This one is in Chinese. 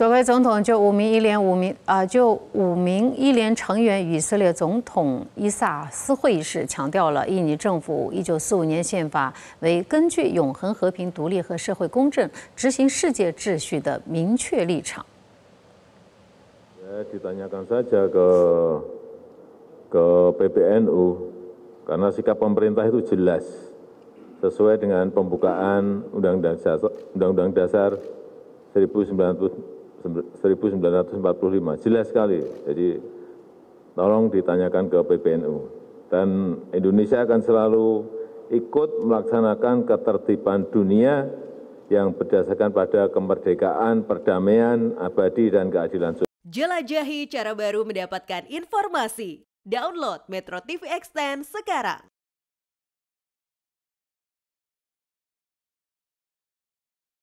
所谓总统就五名伊联五名啊，就五名伊联成员以色列总统伊萨斯会晤时，强调了印尼政府1945年宪法为根据永恒和平、独立和社会公正执行世界秩序的明确立场。a a ditanyakan saja ke ke PPNU karena sikap pemerintah itu jelas sesuai dengan pembukaan undang-undang dasar 1945. 1945 jelas sekali jadi tolong ditanyakan ke pbnu dan Indonesia akan selalu ikut melaksanakan ketertiban dunia yang berdasarkan pada kemerdekaan, perdamaian, abadi, dan keadilan sosial. Jelajahi cara baru mendapatkan informasi. Download Metro TV Extend sekarang.